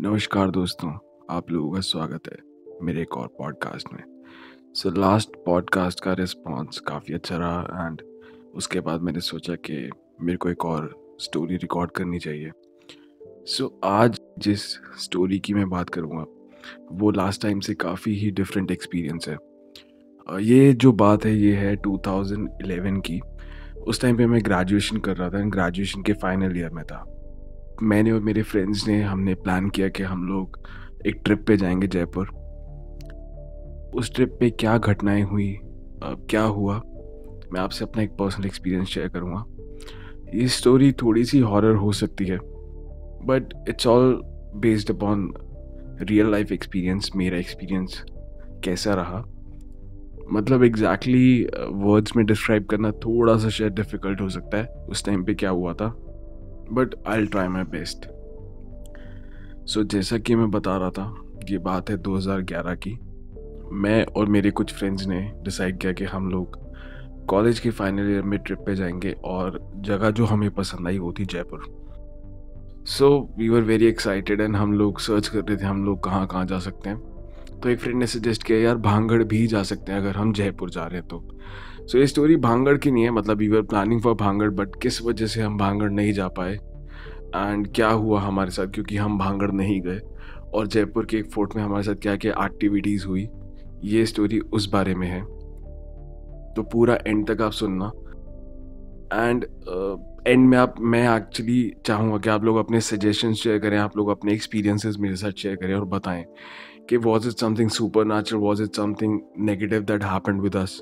नमस्कार दोस्तों आप लोगों का स्वागत है मेरे एक और पॉडकास्ट में सो लास्ट पॉडकास्ट का रिस्पांस काफ़ी अच्छा रहा एंड उसके बाद मैंने सोचा कि मेरे को एक और स्टोरी रिकॉर्ड करनी चाहिए सो so, आज जिस स्टोरी की मैं बात करूँगा वो लास्ट टाइम से काफ़ी ही डिफरेंट एक्सपीरियंस है ये जो बात है ये है 2011 की उस टाइम पे मैं ग्रेजुएशन कर रहा था एंड ग्रेजुएशन के फाइनल ईयर में था मैंने और मेरे फ्रेंड्स ने हमने प्लान किया कि हम लोग एक ट्रिप पे जाएंगे जयपुर उस ट्रिप पे क्या घटनाएं हुई क्या हुआ मैं आपसे अपना एक पर्सनल एक्सपीरियंस शेयर करूँगा ये स्टोरी थोड़ी सी हॉरर हो सकती है but it's all based upon real life experience मेरा एक्सपीरियंस कैसा रहा मतलब एग्जैक्टली exactly वर्ड्स में डिस्क्राइब करना थोड़ा सा शायद डिफ़िकल्ट हो सकता है उस टाइम पे क्या हुआ था but I try my best so जैसा कि मैं बता रहा था ये बात है 2011 की मैं और मेरे कुछ फ्रेंड्स ने डिसाइड किया कि हम लोग कॉलेज के फाइनल ईयर में ट्रिप पे जाएंगे और जगह जो हमें पसंद आई वो थी Jaipur so we were very excited and हम लोग सर्च कर रहे थे हम लोग कहाँ कहाँ जा सकते हैं तो एक फ्रेंड ने सजेस्ट किया यार भांगड़ भी जा सकते हैं अगर हम जयपुर जा रहे हैं तो सो so, ये स्टोरी भांगड़ की नहीं है मतलब we are planning for Bhangarh but किस वजह से हम भांगड़ नहीं जा पाए एंड क्या हुआ हमारे साथ क्योंकि हम भांगड़ नहीं गए और जयपुर के एक फोर्ट में हमारे साथ क्या क्या एक्टिविटीज़ हुई ये स्टोरी उस बारे में है तो पूरा एंड तक आप सुनना एंड एंड uh, में आप मैं एक्चुअली चाहूँगा कि आप लोग अपने सजेशन शेयर करें आप लोग अपने एक्सपीरियंसेस मेरे साथ शेयर करें और बताएं कि was it something super natural was it something negative that happen with us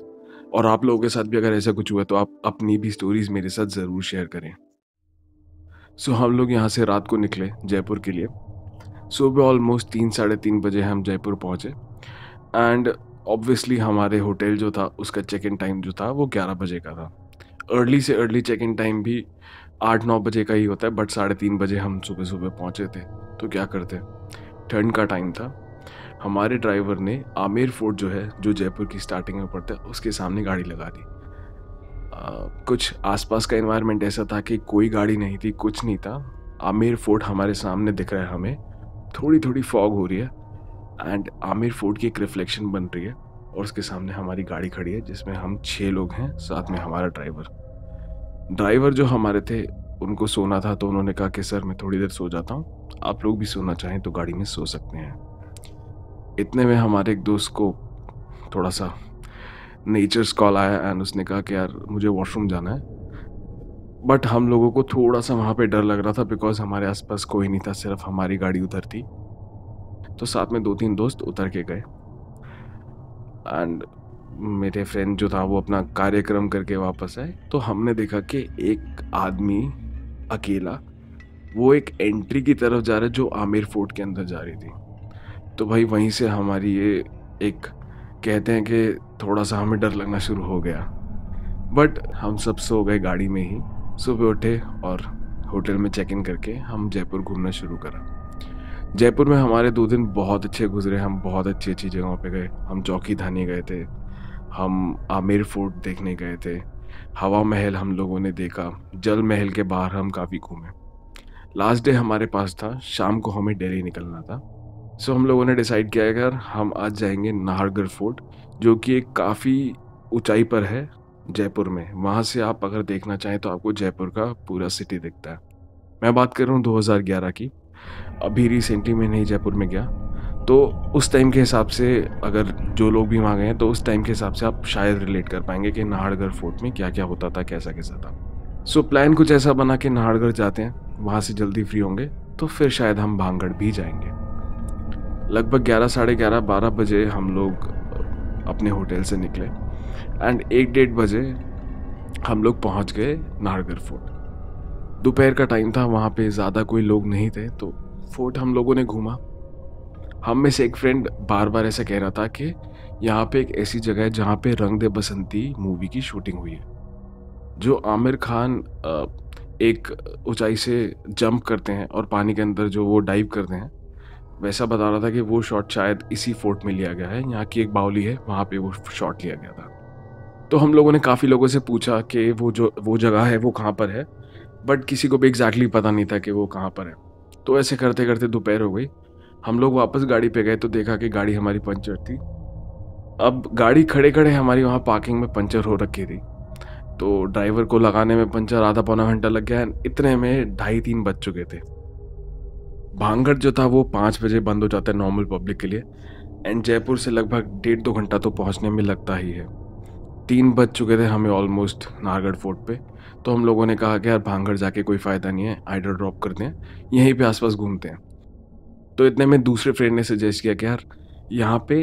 और आप लोगों के साथ भी अगर ऐसा कुछ हुआ तो आप अपनी भी स्टोरीज मेरे साथ ज़रूर शेयर करें सो हम लोग यहाँ से रात को निकले जयपुर के लिए सुबह ऑलमोस्ट तीन साढ़े तीन बजे हम जयपुर पहुँचे एंड ऑब्वियसली हमारे होटल जो था उसका चेक इन टाइम जो था वो ग्यारह बजे का था अर्ली से अर्ली चेक इन टाइम भी आठ नौ बजे का ही होता है बट साढ़े तीन बजे हम सुबह सुबह पहुँचे थे तो क्या करते ठंड का टाइम था हमारे ड्राइवर ने आमिर फोर्ट जो है जो जयपुर की स्टार्टिंग में पड़ता है उसके सामने गाड़ी लगा दी Uh, कुछ आसपास का इन्वायरमेंट ऐसा था कि कोई गाड़ी नहीं थी कुछ नहीं था आमिर फोर्ट हमारे सामने दिख रहा है हमें थोड़ी थोड़ी फॉग हो रही है एंड आमिर फोर्ट की एक रिफ्लेक्शन बन रही है और उसके सामने हमारी गाड़ी खड़ी है जिसमें हम छः लोग हैं साथ में हमारा ड्राइवर ड्राइवर जो हमारे थे उनको सोना था तो उन्होंने कहा कि सर मैं थोड़ी देर सो जाता हूँ आप लोग भी सोना चाहें तो गाड़ी में सो सकते हैं इतने में हमारे एक दोस्त को थोड़ा सा नेचर्स कॉल आया एंड उसने कहा कि यार मुझे वॉशरूम जाना है बट हम लोगों को थोड़ा सा वहाँ पे डर लग रहा था बिकॉज हमारे आसपास कोई नहीं था सिर्फ हमारी गाड़ी उधर थी तो साथ में दो तीन दोस्त उतर के गए एंड मेरे फ्रेंड जो था वो अपना कार्यक्रम करके वापस आए तो हमने देखा कि एक आदमी अकेला वो एक एंट्री की तरफ जा रहा है जो आमिर फोर्ट के अंदर जा रही थी तो भाई वहीं से हमारी ये एक कहते हैं कि थोड़ा सा हमें डर लगना शुरू हो गया बट हम सब सो गए गाड़ी में ही सुबह उठे और होटल में चेक इन करके हम जयपुर घूमना शुरू करा जयपुर में हमारे दो दिन बहुत अच्छे गुजरे हम बहुत अच्छी अच्छी जगहों पे गए हम चौकी धानी गए थे हम आमिर फोर्ट देखने गए थे हवा महल हम लोगों ने देखा जल महल के बाहर हम काफ़ी घूमे लास्ट डे हमारे पास था शाम को हमें डेली निकलना था सो हम लोगों ने डिसाइड किया है यार हम आज जाएंगे नाहरगढ़ फोर्ट जो कि एक काफ़ी ऊंचाई पर है जयपुर में वहाँ से आप अगर देखना चाहें तो आपको जयपुर का पूरा सिटी दिखता है मैं बात कर रहा हूँ 2011 की अभी रिसेंटली मैं नहीं जयपुर में गया तो उस टाइम के हिसाब से अगर जो लोग भी वहाँ गए हैं तो उस टाइम के हिसाब से आप शायद रिलेट कर पाएंगे कि नाहरगढ़ फोर्ट में क्या क्या होता था कैसा कैसा था सो so, प्लान कुछ ऐसा बना के नाहरगढ़ जाते हैं वहाँ से जल्दी फ्री होंगे तो फिर शायद हम भांगड़ भी जाएंगे लगभग ग्यारह साढ़े ग्यारह बारह बजे हम लोग अपने होटल से निकले एंड एक डेढ़ बजे हम लोग पहुंच गए नाहरगढ़ फोर्ट दोपहर का टाइम था वहाँ पे ज़्यादा कोई लोग नहीं थे तो फोर्ट हम लोगों ने घूमा हम में से एक फ्रेंड बार बार ऐसा कह रहा था कि यहाँ पे एक ऐसी जगह है जहाँ पे रंग दे बसंती मूवी की शूटिंग हुई है जो आमिर खान एक ऊंचाई से जंप करते हैं और पानी के अंदर जो वो डाइव करते हैं वैसा बता रहा था कि वो शॉट शायद इसी फोर्ट में लिया गया है यहाँ की एक बाउली है वहाँ पे वो शॉट लिया गया था तो हम लोगों ने काफ़ी लोगों से पूछा कि वो जो वो जगह है वो कहाँ पर है बट किसी को भी एग्जैक्टली पता नहीं था कि वो कहाँ पर है तो ऐसे करते करते दोपहर हो गई हम लोग वापस गाड़ी पे गए तो देखा कि गाड़ी हमारी पंचर थी अब गाड़ी खड़े खड़े हमारी वहाँ पार्किंग में पंचर हो रखी थी तो ड्राइवर को लगाने में पंचर आधा पौना घंटा लग गया इतने में ढाई तीन बज चुके थे भांगड़ जो था वो पाँच बजे बंद हो जाता है नॉर्मल पब्लिक के लिए एंड जयपुर से लगभग डेढ़ दो घंटा तो पहुंचने में लगता ही है तीन बज चुके थे हमें ऑलमोस्ट नारगढ़ फोर्ट पे तो हम लोगों ने कहा कि यार भांगड़ जाके कोई फ़ायदा नहीं है आइडर ड्रॉप करते हैं यहीं पे आसपास घूमते हैं तो इतने में दूसरे फ्रेंड ने सजेस्ट किया कि यार यहाँ पे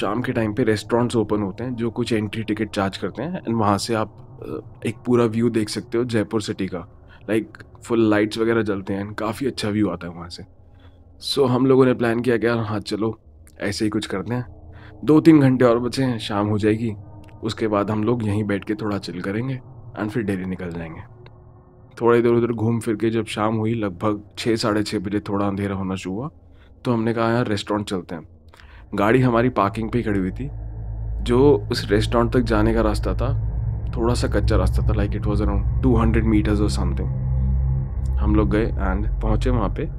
शाम के टाइम पे रेस्टोरेंट्स ओपन होते हैं जो कुछ एंट्री टिकट चार्ज करते हैं एंड वहाँ से आप एक पूरा व्यू देख सकते हो जयपुर सिटी का लाइक फुल लाइट्स वगैरह जलते हैं एंड काफ़ी अच्छा व्यू आता है वहाँ से सो हम लोगों ने प्लान किया कि हाँ चलो ऐसे ही कुछ करते हैं दो तीन घंटे और बचे हैं शाम हो जाएगी उसके बाद हम लोग यहीं बैठ के थोड़ा चिल करेंगे एंड फिर डेली निकल जाएंगे थोड़ा इधर उधर घूम फिर के जब शाम हुई लगभग छः साढ़े छः बजे थोड़ा अंधेरा होना शुरू हुआ तो हमने कहा यार रेस्टोरेंट चलते हैं गाड़ी हमारी पार्किंग पे खड़ी हुई थी जो उस रेस्टोरेंट तक जाने का रास्ता था थोड़ा सा कच्चा रास्ता था like it was around two hundred metres और समथिंग हम लोग गए एंड पहुँचे वहाँ पर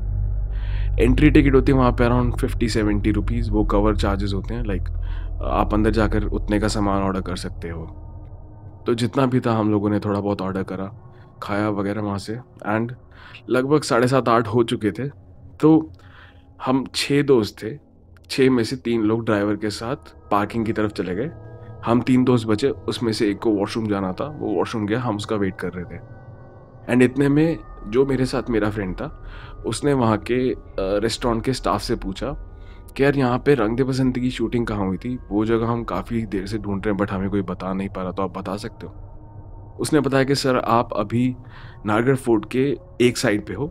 एंट्री टिकट होती है वहाँ पे अराउंड फिफ्टी सेवेंटी रुपीज़ वो कवर चार्जेस होते हैं लाइक आप अंदर जाकर उतने का सामान ऑर्डर कर सकते हो तो जितना भी था हम लोगों ने थोड़ा बहुत ऑर्डर करा खाया वगैरह वहाँ से एंड लगभग साढ़े सात आठ हो चुके थे तो हम छः दोस्त थे छः में से तीन लोग ड्राइवर के साथ पार्किंग की तरफ चले गए हम तीन दोस्त बचे उसमें से एक को वॉशरूम जाना था वो वॉशरूम गया हम उसका वेट कर रहे थे एंड इतने में जो मेरे साथ मेरा फ्रेंड था उसने वहाँ के रेस्टोरेंट के स्टाफ से पूछा कि यार यहाँ पे रंग दे बसंती की शूटिंग कहाँ हुई थी वो जगह हम काफ़ी देर से ढूंढ रहे हैं बट हमें कोई बता नहीं पा रहा तो आप बता सकते हो उसने बताया कि सर आप अभी नारगढ़ फोर्ट के एक साइड पे हो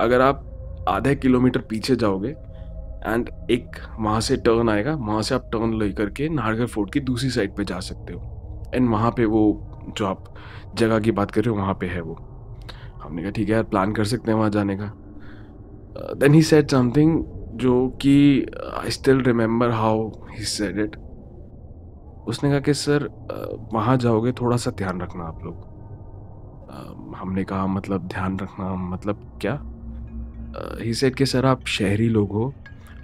अगर आप आधा किलोमीटर पीछे जाओगे एंड एक वहाँ से टर्न आएगा वहाँ से आप टर्न ले करके नारगढ़ फोर्ट की दूसरी साइड पे जा सकते हो एंड वहाँ पे वो जो आप जगह की बात कर रहे हो वहाँ पे है वो हमने कहा ठीक है यार प्लान कर सकते हैं वहाँ जाने का देन ही सेड समथिंग जो कि I still remember how he said it उसने कहा कि सर uh, वहाँ जाओगे थोड़ा सा ध्यान रखना आप लोग um, हमने कहा मतलब ध्यान रखना मतलब क्या ही uh, सेड कि सर आप शहरी लोग हो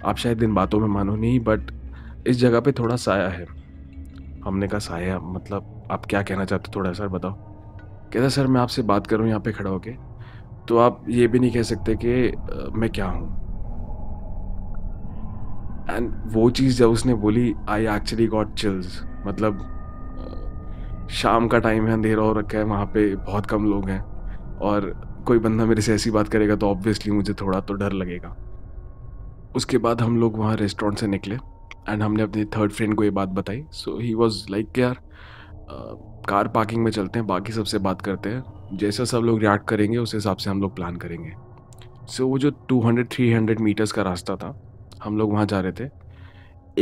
आप शायद इन बातों में मानो नहीं बट इस जगह पे थोड़ा साया है हमने कहा साया मतलब आप क्या कहना चाहते हो थोड़ा सर बताओ कहता सर मैं आपसे बात करूँ यहाँ पे खड़ा होके तो आप ये भी नहीं कह सकते कि मैं क्या हूँ एंड वो चीज़ जब उसने बोली आई एक्चुअली गॉट चिल्स मतलब शाम का टाइम है अंधेरा हो रखा है वहाँ पे बहुत कम लोग हैं और कोई बंदा मेरे से ऐसी बात करेगा तो ऑब्वियसली मुझे थोड़ा तो डर लगेगा उसके बाद हम लोग वहाँ रेस्टोरेंट से निकले एंड हमने अपने थर्ड फ्रेंड को ये बात बताई सो ही वॉज लाइक यार कार पार्किंग में चलते हैं बाकी सबसे बात करते हैं जैसा सब लोग रिएक्ट करेंगे उस हिसाब से हम लोग प्लान करेंगे सो so, वो जो 200 300 मीटर्स का रास्ता था हम लोग वहाँ जा रहे थे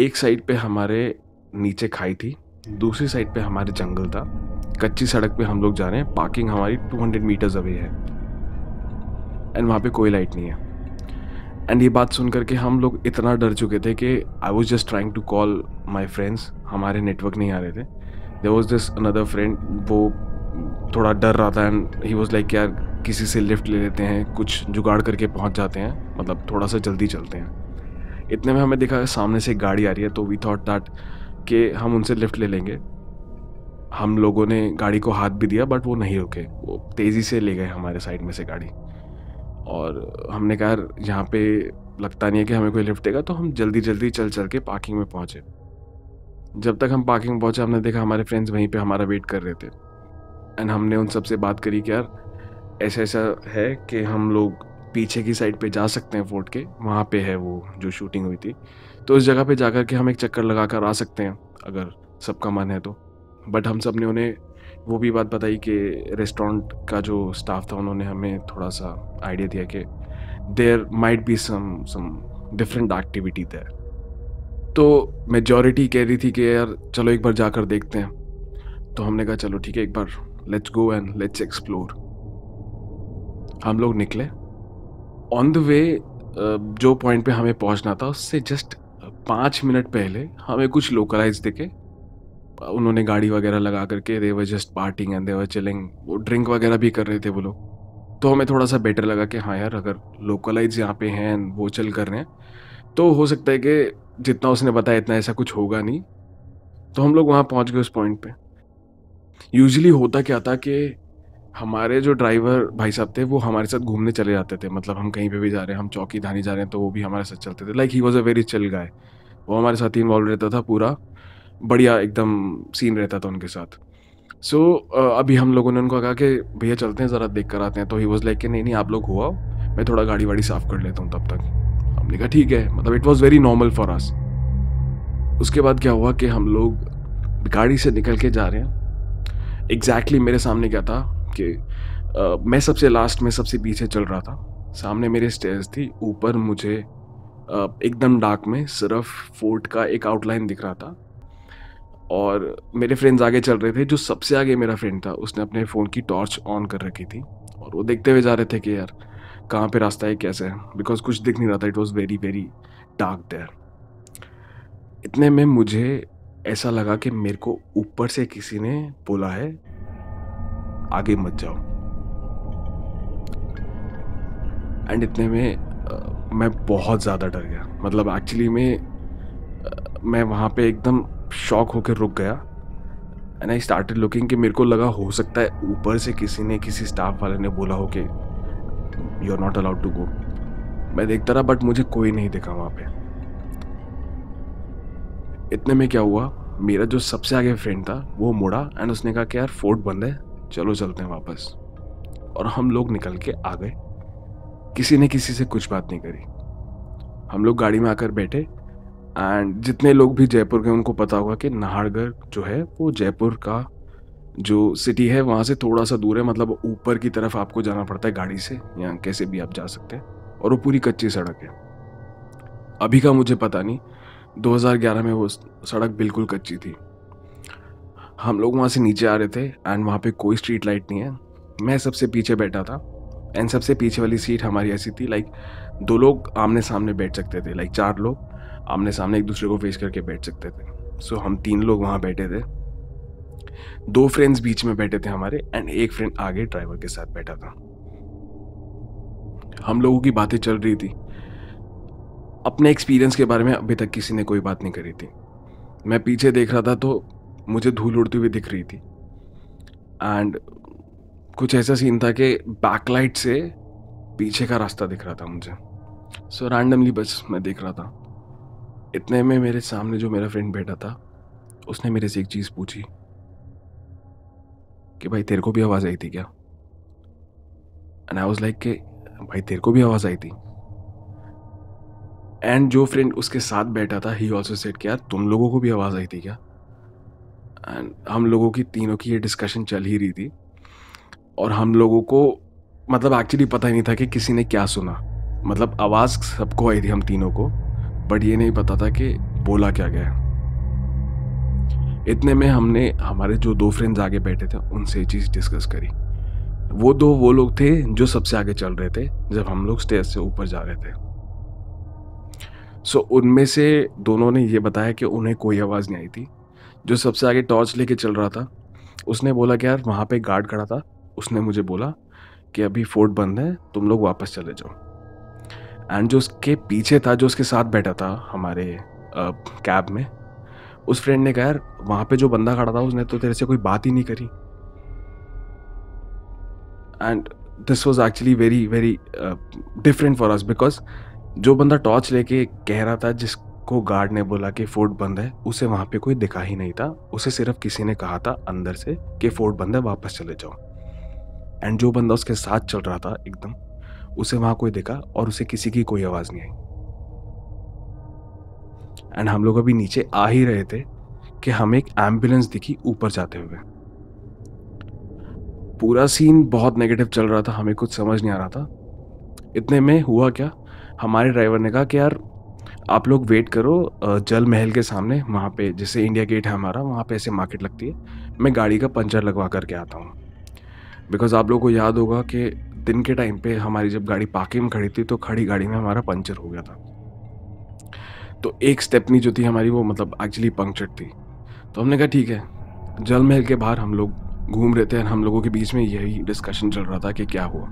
एक साइड पे हमारे नीचे खाई थी दूसरी साइड पे हमारे जंगल था कच्ची सड़क पे हम लोग जा रहे हैं पार्किंग हमारी 200 मीटर्स अवे है एंड वहाँ पे कोई लाइट नहीं है एंड ये बात सुन करके हम लोग इतना डर चुके थे कि I was just trying to call my friends हमारे नेटवर्क नहीं आ रहे थे there was this another friend वो थोड़ा डर रहा था एंड ही वॉज लाइक यार किसी से लिफ्ट ले लेते हैं कुछ जुगाड़ करके पहुंच जाते हैं मतलब थोड़ा सा जल्दी चलते हैं इतने में हमें देखा सामने से गाड़ी आ रही है तो वी थॉट दैट कि हम उनसे लिफ्ट ले लेंगे हम लोगों ने गाड़ी को हाथ भी दिया बट वो नहीं रुके वो तेज़ी से ले गए हमारे साइड में से गाड़ी और हमने कहा यार यहाँ पे लगता नहीं है कि हमें कोई लिफ्ट देगा तो हम जल्दी जल्दी चल चल के पार्किंग में पहुँचे जब तक हम पार्किंग में पहुँचे हमने देखा हमारे फ्रेंड्स वहीं पर हमारा वेट कर रहे थे एंड हमने उन सब से बात करी कि यार ऐसा ऐसा है कि हम लोग पीछे की साइड पे जा सकते हैं फोर्ट के वहाँ पे है वो जो शूटिंग हुई थी तो उस जगह पे जाकर के हम एक चक्कर लगा कर आ सकते हैं अगर सबका मन है तो बट हम सब ने उन्हें वो भी बात बताई कि रेस्टोरेंट का जो स्टाफ था उन्होंने हमें थोड़ा सा आइडिया दिया कि there might be some some different activity there तो मेजॉरिटी कह रही थी कि यार चलो एक बार जाकर देखते हैं तो हमने कहा चलो ठीक है एक बार let's go and let's explore हम लोग निकले ऑन द वे जो पॉइंट पे हमें पहुंचना था उससे जस्ट पाँच मिनट पहले हमें कुछ लोकलाइज दिखे उन्होंने गाड़ी वगैरह लगा करके they were just parting and they were chilling वो ड्रिंक वगैरह भी कर रहे थे वो लोग तो हमें थोड़ा सा बेटर लगा कि हाँ यार अगर लोकलाइज यहाँ पे हैं एंड वो चल कर रहे हैं तो हो सकता है कि जितना उसने बताया इतना ऐसा कुछ होगा नहीं तो हम लोग वहाँ पहुँच गए उस पॉइंट पर यूजली होता क्या था कि हमारे जो ड्राइवर भाई साहब थे वो हमारे साथ घूमने चले जाते थे मतलब हम कहीं पे भी जा रहे हैं हम चौकी धानी जा रहे हैं तो वो भी हमारे साथ चलते थे like he was a very chill guy वो हमारे साथ ही इन्वॉल्व रहता था पूरा बढ़िया एकदम सीन रहता था उनके साथ सो so, अभी हम लोगों ने उनको कहा कि भैया चलते हैं ज़रा देख कर आते हैं तो ही वॉज लाइक कि नहीं नहीं आप लोग हुआ मैं थोड़ा गाड़ी वाड़ी साफ़ कर लेता हूँ तब तक हमने कहा ठीक है मतलब it was very normal for us उसके बाद क्या हुआ कि हम लोग गाड़ी से निकल के जा रहे हैं एग्जैक्टली मेरे सामने क्या था कि आ, मैं सबसे लास्ट में सबसे पीछे चल रहा था सामने मेरे स्टेज थी ऊपर मुझे एकदम डार्क में सिर्फ फोर्ट का एक आउटलाइन दिख रहा था और मेरे फ्रेंड्स आगे चल रहे थे जो सबसे आगे मेरा फ्रेंड था उसने अपने फ़ोन की टॉर्च ऑन कर रखी थी और वो देखते हुए जा रहे थे कि यार कहाँ पे रास्ता है कैसे है बिकॉज कुछ दिख नहीं रहा था it was very very dark there इतने में मुझे ऐसा लगा कि मेरे को ऊपर से किसी ने बोला है आगे मत जाओ एंड इतने में आ, मैं बहुत ज़्यादा डर गया मतलब एक्चुअली में आ, मैं वहाँ पे एकदम शॉक होकर रुक गया एंड आई स्टार्ट लुकिंग कि मेरे को लगा हो सकता है ऊपर से किसी ने किसी स्टाफ वाले ने बोला हो कि you are not allowed to go मैं देखता रहा बट मुझे कोई नहीं देखा वहाँ पे इतने में क्या हुआ मेरा जो सबसे आगे फ्रेंड था वो मुड़ा एंड उसने कहा कि यार फोर्ट बंद है चलो चलते हैं वापस और हम लोग निकल के आ गए किसी ने किसी से कुछ बात नहीं करी हम लोग गाड़ी में आकर बैठे एंड जितने लोग भी जयपुर गए उनको पता होगा कि नाहरगढ़ जो है वो जयपुर का जो सिटी है वहाँ से थोड़ा सा दूर है मतलब ऊपर की तरफ आपको जाना पड़ता है गाड़ी से या कैसे भी आप जा सकते हैं और वो पूरी कच्ची सड़क है अभी का मुझे पता नहीं 2011 में वो सड़क बिल्कुल कच्ची थी हम लोग वहाँ से नीचे आ रहे थे एंड वहाँ पे कोई स्ट्रीट लाइट नहीं है मैं सबसे पीछे बैठा था एंड सबसे पीछे वाली सीट हमारी ऐसी थी लाइक दो लोग आमने सामने बैठ सकते थे लाइक चार लोग आमने सामने एक दूसरे को फेस करके बैठ सकते थे सो so, हम तीन लोग वहाँ बैठे थे दो फ्रेंड्स बीच में बैठे थे हमारे एंड एक फ्रेंड आगे ड्राइवर के साथ बैठा था हम लोगों की बातें चल रही थी अपने एक्सपीरियंस के बारे में अभी तक किसी ने कोई बात नहीं करी थी मैं पीछे देख रहा था तो मुझे धूल उड़ती हुई दिख रही थी एंड कुछ ऐसा सीन था कि बैकलाइट से पीछे का रास्ता दिख रहा था मुझे सो so, रैंडमली बस मैं देख रहा था इतने में मेरे सामने जो मेरा फ्रेंड बैठा था उसने मेरे से एक चीज़ पूछी कि भाई तेरे को भी आवाज़ आई थी क्या एंड आई वॉज़ लाइक कि भाई तेरे को भी आवाज़ आई थी एंड जो फ्रेंड उसके साथ बैठा था ही ऑल्सो सेट किया तुम लोगों को भी आवाज़ आई थी क्या एंड हम लोगों की तीनों की ये डिस्कशन चल ही रही थी और हम लोगों को मतलब एक्चुअली पता ही नहीं था कि किसी ने क्या सुना मतलब आवाज़ सबको आई थी हम तीनों को बट ये नहीं पता था कि बोला क्या गया इतने में हमने हमारे जो दो फ्रेंड्स आगे बैठे थे उनसे ये चीज़ डिस्कस करी वो दो वो लोग थे जो सबसे आगे चल रहे थे जब हम लोग स्टेज से ऊपर जा रहे थे सो उनमें से दोनों ने ये बताया कि उन्हें कोई आवाज़ नहीं आई थी जो सबसे आगे टॉर्च लेके चल रहा था उसने बोला कि यार वहाँ पे गार्ड खड़ा था उसने मुझे बोला कि अभी फोर्ट बंद है तुम लोग वापस चले जाओ एंड जो उसके पीछे था जो उसके साथ बैठा था हमारे कैब में उस फ्रेंड ने कहा यार वहाँ पे जो बंदा खड़ा था उसने तो तेरे से कोई बात ही नहीं करी and this was actually very very different for us because जो बंदा टॉर्च लेके कह रहा था जिसको गार्ड ने बोला कि फोर्ट बंद है उसे वहां पे कोई दिखा ही नहीं था उसे सिर्फ किसी ने कहा था अंदर से कि फोर्ट बंद है वापस चले जाओ एंड जो बंदा उसके साथ चल रहा था एकदम उसे वहां कोई दिखा और उसे किसी की कोई आवाज़ नहीं आई एंड हम लोग अभी नीचे आ ही रहे थे कि हमें एक एम्बुलेंस दिखी ऊपर जाते हुए पूरा सीन बहुत नेगेटिव चल रहा था हमें कुछ समझ नहीं आ रहा था इतने में हुआ क्या हमारे ड्राइवर ने कहा कि यार आप लोग वेट करो जल महल के सामने वहाँ पे जैसे इंडिया गेट है हमारा वहाँ पे ऐसे मार्केट लगती है मैं गाड़ी का पंचर लगवा करके आता हूँ बिकॉज़ आप लोगों को याद होगा कि दिन के टाइम पे हमारी जब गाड़ी पार्किंग में खड़ी थी तो खड़ी गाड़ी में हमारा पंचर हो गया था तो एक स्टेपनी जो थी हमारी वो मतलब एक्चुअली पंक्चर थी तो हमने कहा ठीक है जल महल के बाहर हम लोग घूम रहे थे और हम लोगों के बीच में यही डिस्कशन चल रहा था कि क्या हुआ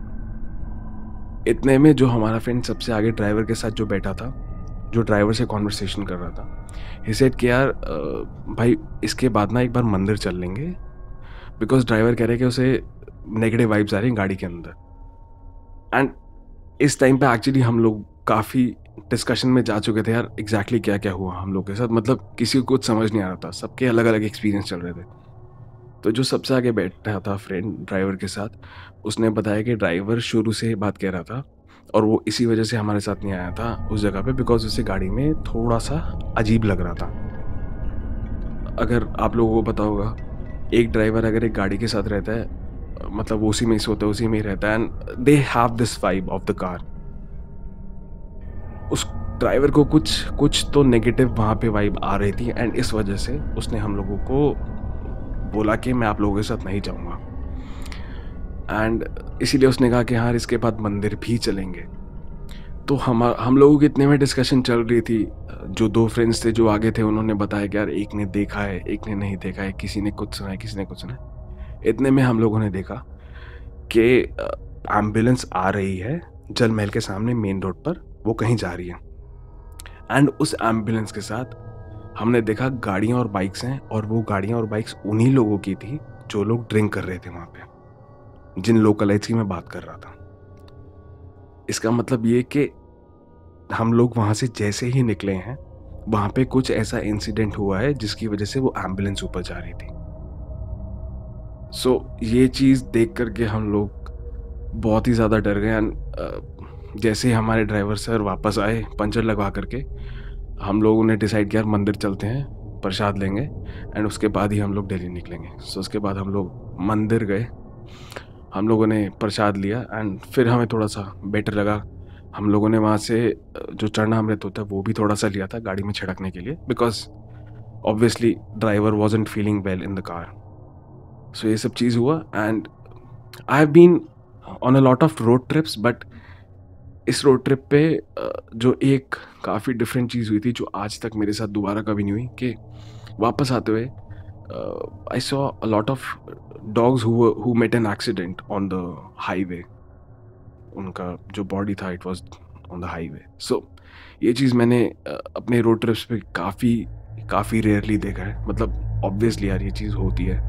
इतने में जो हमारा फ्रेंड सबसे आगे ड्राइवर के साथ जो बैठा था जो ड्राइवर से कॉन्वर्सेशन कर रहा था ही सेट कि यार भाई इसके बाद ना एक बार मंदिर चल लेंगे बिकॉज ड्राइवर कह रहे कि उसे नेगेटिव वाइब्स आ रही हैं गाड़ी के अंदर एंड इस टाइम पे एक्चुअली हम लोग काफ़ी डिस्कशन में जा चुके थे यार एग्जैक्टली exactly क्या क्या हुआ हम लोग के साथ मतलब किसी को कुछ समझ नहीं आ रहा था सबके अलग अलग एक्सपीरियंस चल रहे थे तो जो सबसे आगे बैठा था फ्रेंड ड्राइवर के साथ उसने बताया कि ड्राइवर शुरू से बात कह रहा था और वो इसी वजह से हमारे साथ नहीं आया था उस जगह पे बिकॉज उसे गाड़ी में थोड़ा सा अजीब लग रहा था अगर आप लोगों को पता होगा एक ड्राइवर अगर एक गाड़ी के साथ रहता है मतलब वो उसी में ही सोता है उसी में ही रहता है and they have this vibe of the car उस ड्राइवर को कुछ कुछ तो नेगेटिव वहाँ पे वाइब आ रही थी एंड इस वजह से उसने हम लोगों को बोला कि मैं आप लोगों के साथ नहीं जाऊँगा एंड इसीलिए उसने कहा कि हाँ इसके बाद मंदिर भी चलेंगे तो हम हम लोगों की इतने में डिस्कशन चल रही थी जो दो फ्रेंड्स थे जो आगे थे उन्होंने बताया कि यार एक ने देखा है एक ने नहीं देखा है किसी ने कुछ सुना है किसी ने कुछ सुना है इतने में हम लोगों ने देखा कि एम्बुलेंस आ रही है जल महल के सामने मेन रोड पर वो कहीं जा रही है एंड उस एम्बुलेंस के साथ हमने देखा गाड़ियाँ और बाइक्स हैं और वो गाड़ियाँ और बाइक्स उन्हीं लोगों की थी जो लोग ड्रिंक कर रहे थे वहाँ पे जिन एज की मैं बात कर रहा था इसका मतलब ये कि हम लोग वहाँ से जैसे ही निकले हैं वहाँ पे कुछ ऐसा इंसिडेंट हुआ है जिसकी वजह से वो एम्बुलेंस ऊपर जा रही थी सो so, ये चीज़ देख करके हम लोग बहुत ही ज़्यादा डर गए जैसे ही हमारे ड्राइवर सर वापस आए पंचर लगवा करके हम लोगों ने डिसाइड किया मंदिर चलते हैं प्रसाद लेंगे एंड उसके बाद ही हम लोग दिल्ली निकलेंगे सो so, उसके बाद हम लोग मंदिर गए हम लोगों ने प्रसाद लिया एंड फिर हमें थोड़ा सा बेटर लगा हम लोगों ने वहाँ से जो चढ़ना अमृत होता है वो भी थोड़ा सा लिया था गाड़ी में छिड़कने के लिए because obviously driver was feeling well in the car so ये सब चीज़ हुआ and I have been on a lot of road trips but इस रोड ट्रिप पे जो एक काफ़ी डिफरेंट चीज़ हुई थी जो आज तक मेरे साथ दोबारा कभी नहीं हुई कि वापस आते हुए I saw a lot of dogs who met an accident on the highway उनका जो बॉडी था it was on the highway so ये चीज़ मैंने अपने रोड ट्रिप्स पे काफ़ी काफ़ी रेयरली देखा है मतलब ऑब्वियसली यार ये चीज़ होती है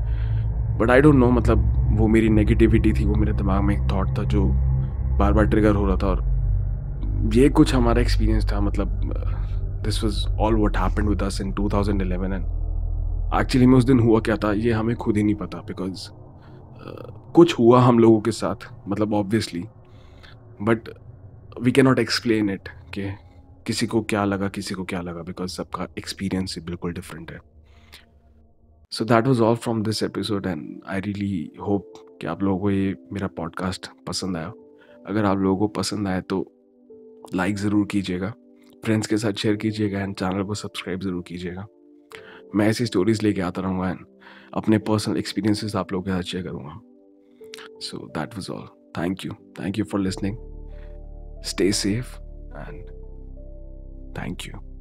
बट आई डोंट नो मतलब वो मेरी नेगेटिविटी थी वो मेरे दिमाग में एक थाट था जो बार बार ट्रिगर हो रहा था और ये कुछ हमारा एक्सपीरियंस था मतलब this was all what happened with us in 2011 and actually में उस दिन हुआ क्या था ये हमें खुद ही नहीं पता बिकॉज uh, कुछ हुआ हम लोगों के साथ मतलब obviously but we can not explain it कि किसी को क्या लगा किसी को क्या लगा बिकॉज सबका एक्सपीरियंस ही बिल्कुल डिफरेंट है so that was all from this episode and I really hope कि आप लोगों को ये मेरा पॉडकास्ट पसंद आया अगर आप लोगों को पसंद आए तो लाइक ज़रूर कीजिएगा फ्रेंड्स के साथ शेयर कीजिएगा एंड चैनल को सब्सक्राइब ज़रूर कीजिएगा मैं ऐसी स्टोरीज लेके आता रहूँगा एंड अपने पर्सनल एक्सपीरियंसेस आप लोगों के साथ शेयर करूँगा so that was all thank you thank you for listening stay safe and thank you